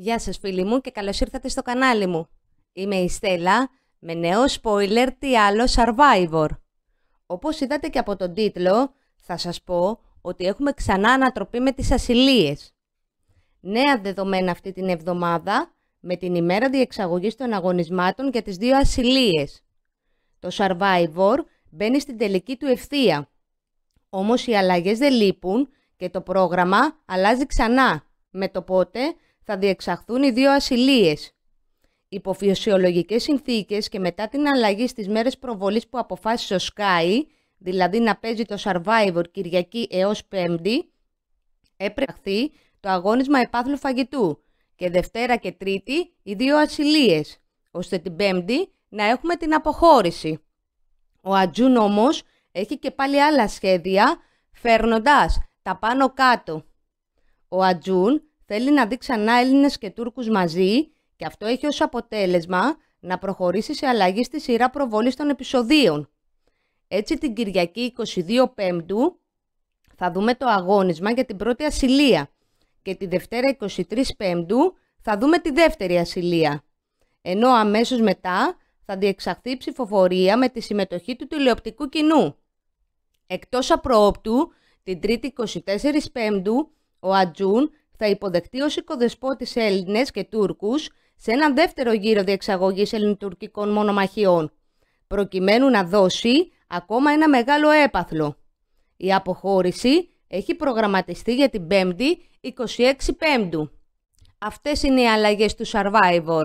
Γεια σας φίλοι μου και καλώς ήρθατε στο κανάλι μου. Είμαι η Στέλλα με νέο spoiler τι άλλο Survivor. Όπως είδατε και από τον τίτλο θα σας πω ότι έχουμε ξανά ανατροπή με τις ασυλίες. Νέα δεδομένα αυτή την εβδομάδα με την ημέρα διεξαγωγής των αγωνισμάτων για τις δύο ασυλίες. Το Survivor μπαίνει στην τελική του ευθεία. Όμως οι αλλαγές δεν λείπουν και το πρόγραμμα αλλάζει ξανά. Με το πότε θα διεξαχθούν οι δύο ασυλίες. Υπό φυσιολογικές συνθήκες και μετά την αλλαγή στις μέρες προβολής που αποφάσισε ο Sky, δηλαδή να παίζει το Survivor Κυριακή έως Πέμπτη, έπρεπε το αγώνισμα επάθλου φαγητού και Δευτέρα και Τρίτη οι δύο ασυλίες, ώστε την Πέμπτη να έχουμε την αποχώρηση. Ο Ατζούν όμως έχει και πάλι άλλα σχέδια, φέρνοντας τα πάνω κάτω. Ο Ατζούν θέλει να δει ξανά Έλληνες και Τούρκους μαζί και αυτό έχει ως αποτέλεσμα να προχωρήσει σε αλλαγή στη σειρά προβολής των επεισοδίων. Έτσι την Κυριακή 22 Πέμπτου θα δούμε το αγώνισμα για την πρώτη ασυλία και τη Δευτέρα 23 Πέμπτου θα δούμε τη δεύτερη ασυλία. Ενώ αμέσως μετά θα διεξαχθεί ψηφοφορία με τη συμμετοχή του τηλεοπτικού κοινού. Εκτός απρόοπτου, την Τρίτη 24 Πέμπτου, ο Ατζούν θα υποδεχτεί ως οικοδεσπότης Έλληνες και Τούρκους σε ένα δεύτερο γύρο διεξαγωγής ελληνοτουρκικών μονομαχιών, προκειμένου να δώσει ακόμα ένα μεγάλο έπαθλο. Η αποχώρηση έχει προγραμματιστεί για την 5η 26 Πέμπτου. Αυτές είναι οι αλλαγές του Survivor.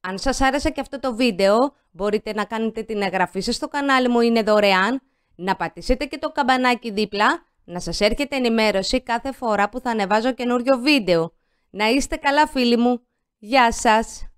Αν σας άρεσε και αυτό το βίντεο, μπορείτε να κάνετε την εγγραφή σας στο κανάλι μου, είναι δωρεάν, να πατήσετε και το καμπανάκι δίπλα να σας έρχεται ενημέρωση κάθε φορά που θα ανεβάζω καινούριο βίντεο. Να είστε καλά φίλοι μου. Γεια σας!